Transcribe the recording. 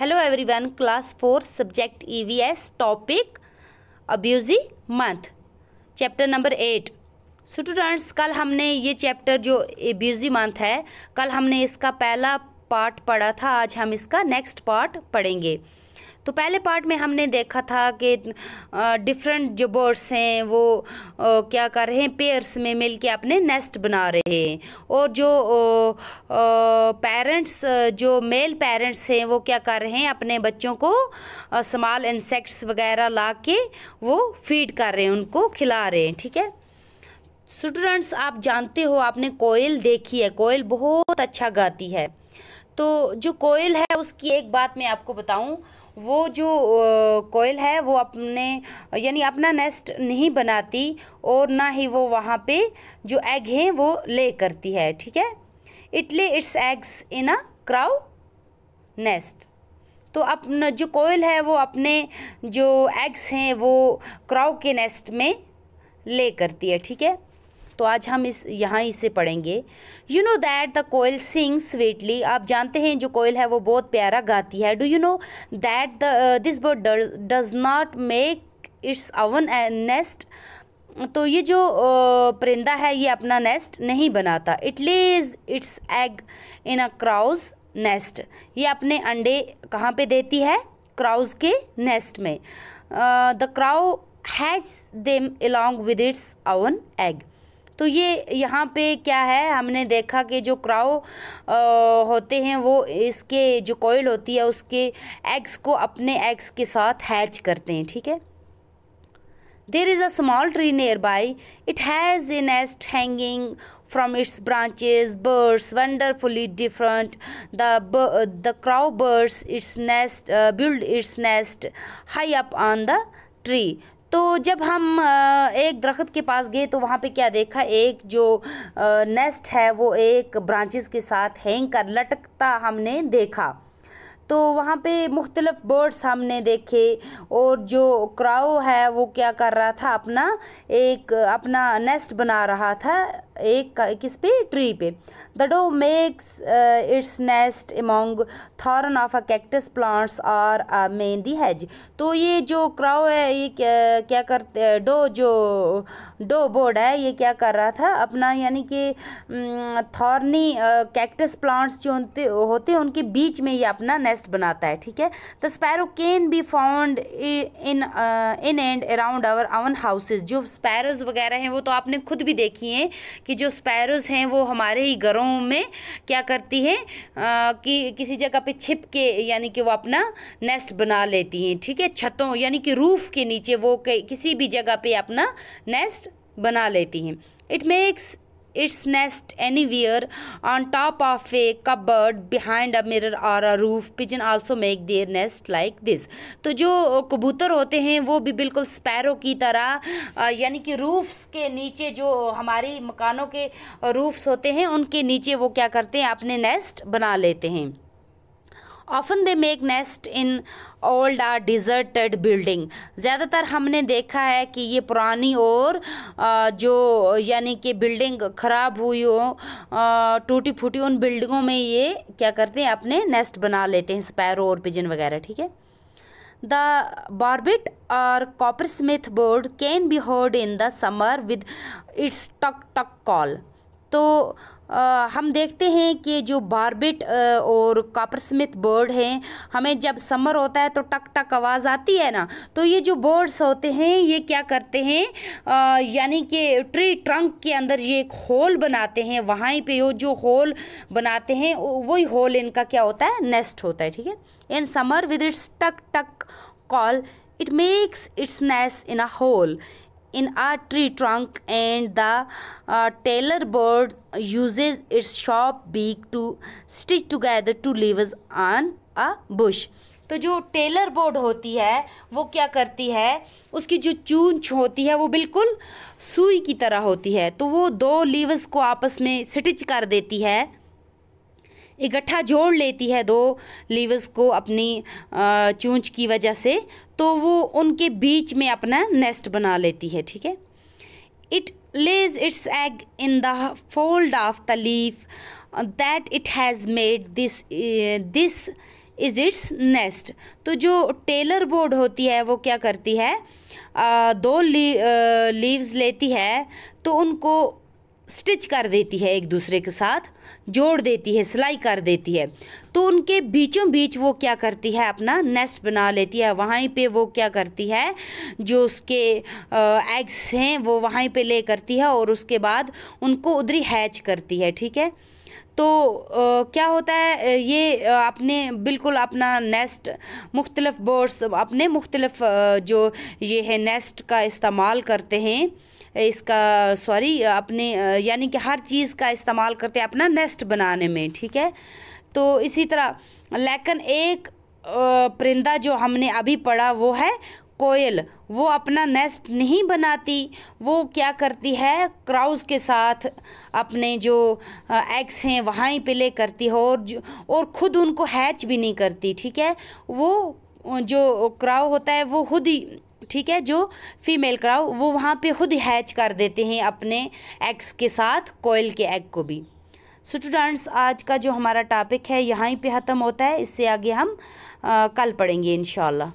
hello everyone class four subject EVS topic a busy month chapter number eight students कल हमने ये chapter जो एब्यूजी month है कल हमने इसका पहला पार्ट पढ़ा था आज हम इसका नेक्स्ट पार्ट पढ़ेंगे तो पहले पार्ट में हमने देखा था कि डिफरेंट जो बर्ड्स हैं वो क्या कर रहे हैं पेयर्स में मिल के अपने नेस्ट बना रहे हैं और जो पेरेंट्स जो मेल पेरेंट्स हैं वो क्या कर रहे हैं अपने बच्चों को स्मॉल इंसेक्ट्स वगैरह ला के वो फीड कर रहे हैं उनको खिला रहे हैं ठीक है स्टूडेंट्स आप जानते हो आपने कोयल देखी है कोयल बहुत अच्छा गाती है तो जो कोयल है उसकी एक बात मैं आपको बताऊं वो जो कोयल है वो अपने यानी अपना नेस्ट नहीं बनाती और ना ही वो वहाँ पे जो एग हैं वो ले करती है ठीक है it lay its eggs in a crow nest तो अपना जो कोयल है वो अपने जो एग्स हैं वो क्राउ के नेस्ट में ले करती है ठीक है तो आज हम इस यहाँ इसे पढ़ेंगे you know that the koel sing sweetly आप जानते हैं जो कोयल है वो बहुत प्यारा गाती है do you know that the this bird does not make its own nest तो ये जो uh, परिंदा है ये अपना नेस्ट नहीं बनाता it lays its egg in a crow's nest ये अपने अंडे कहाँ पे देती है क्राउज के नेस्ट में the crow has them along with its own egg तो ये यहाँ पे क्या है हमने देखा कि जो क्राओ होते हैं वो इसके जो कोयल होती है उसके एग्स को अपने एग्स के साथ हैच करते हैं ठीक है there is a small tree nearby it has a nest hanging from its branches birds wonderfully different the the crow birds its nest build its nest high up on the tree तो जब हम एक दरख्त के पास गए तो वहाँ पे क्या देखा एक जो नेस्ट है वो एक ब्रांचेस के साथ हैंग कर लटकता हमने देखा तो वहाँ पे मुख्तलफ़ बर्ड्स हमने देखे और जो क्राओ है वो क्या कर रहा था अपना एक अपना नेस्ट बना रहा था एक किस पे ट्री पे the dove makes its nest among thorn of a cactus plants और दी हैज तो ये जो क्राउ है ये क्या, क्या करते डो जो डो बोर्ड है ये क्या कर रहा था अपना यानी कि थॉर्नी कैक्टस प्लांट्स जो होते होते हैं उनके बीच में ये अपना नेस्ट बनाता है ठीक है the sparrow can be found in in and around our own houses जो स्पैरोज वगैरह हैं वो तो आपने खुद भी देखी हैं कि जो स्पैरोज हैं वो हमारे ही घरों में क्या करती हैं कि किसी जगह पे छिप के यानी कि वो अपना नेस्ट बना लेती हैं ठीक है छतों यानी कि रूफ़ के नीचे वो किसी भी जगह पे अपना नेस्ट बना लेती हैं it makes its nest anywhere on top of a cupboard behind a mirror or a roof pigeon also make their nest like this तो जो कबूतर होते हैं वो भी बिल्कुल स्पैरो की तरह यानी कि रूफ्स के नीचे जो हमारी मकानों के रूफ्स होते हैं उनके नीचे वो क्या करते हैं अपने नेस्ट बना लेते हैं often they make nest in old or deserted building ज़्यादातर हमने देखा है कि ये पुरानी और जो यानी कि बिल्डिंग ख़राब हुई हो टूटी फूटी उन बिल्डिंगों में ये क्या करते हैं अपने नेस्ट बना लेते हैं स्पैरो और पिजन वगैरह ठीक है द बारबिट और coppersmith bird can be heard in the summer with its tuk tuk call तो आ, हम देखते हैं कि जो बारबिट और कापर स्मिथ बर्ड हैं हमें जब समर होता है तो टक टक आवाज़ आती है ना तो ये जो बर्ड्स होते हैं ये क्या करते हैं यानी कि ट्री ट्रंक के अंदर ये एक होल बनाते हैं वहाँ पे जो होल बनाते हैं वही होल इनका क्या होता है नेस्ट होता है ठीक है in summer with its tuk tuk call it makes its nest in a hole in a tree trunk and the uh, tailor bird uses its sharp beak to stitch together two leaves on a bush तो जो Taylor board होती है वो क्या करती है उसकी जो चूंच होती है वो बिल्कुल सुई की तरह होती है तो वो दो लीव्स को आपस में स्टिच कर देती है इकट्ठा जोड़ लेती है दो लीव्स को अपनी चूंच की वजह से तो वो उनके बीच में अपना नेस्ट बना लेती है ठीक है it lays its egg in the fold of the leaf that it has made this this is its nest तो जो टेलर बोर्ड होती है वो क्या करती है आ, दो ली, आ, लीव्स लेती है तो उनको स्टिच कर देती है एक दूसरे के साथ जोड़ देती है सिलाई कर देती है तो उनके बीचों बीच वो क्या करती है अपना नेस्ट बना लेती है वहीं पे वो क्या करती है जो उसके एग्स हैं वो वहीं पे ले करती है और उसके बाद उनको उधरी हैच करती है ठीक है तो आ, क्या होता है ये अपने बिल्कुल अपना नेस्ट मुख्तलफ़ बर्ड्स अपने मुख्तलफ़ जो ये है नेस्ट का इस्तेमाल करते हैं इसका सॉरी अपने यानी कि हर चीज़ का इस्तेमाल करते हैं अपना नेस्ट बनाने में ठीक है तो इसी तरह लेकिन एक परिंदा जो हमने अभी पढ़ा वो है कोयल वो अपना नेस्ट नहीं बनाती वो क्या करती है क्राउज के साथ अपने जो एग्स हैं वहाँ ही पिले करती है और और खुद उनको हैच भी नहीं करती ठीक है वो जो क्राउ होता है वो खुद ही ठीक है जो फीमेल क्राउ वो वहाँ पे खुद हैच कर देते हैं अपने एग्स के साथ कोयल के एग को भी स्टूडेंट्स आज का जो हमारा टॉपिक है यहाँ पे ख़त्म होता है इससे आगे हम आ, कल पढ़ेंगे इन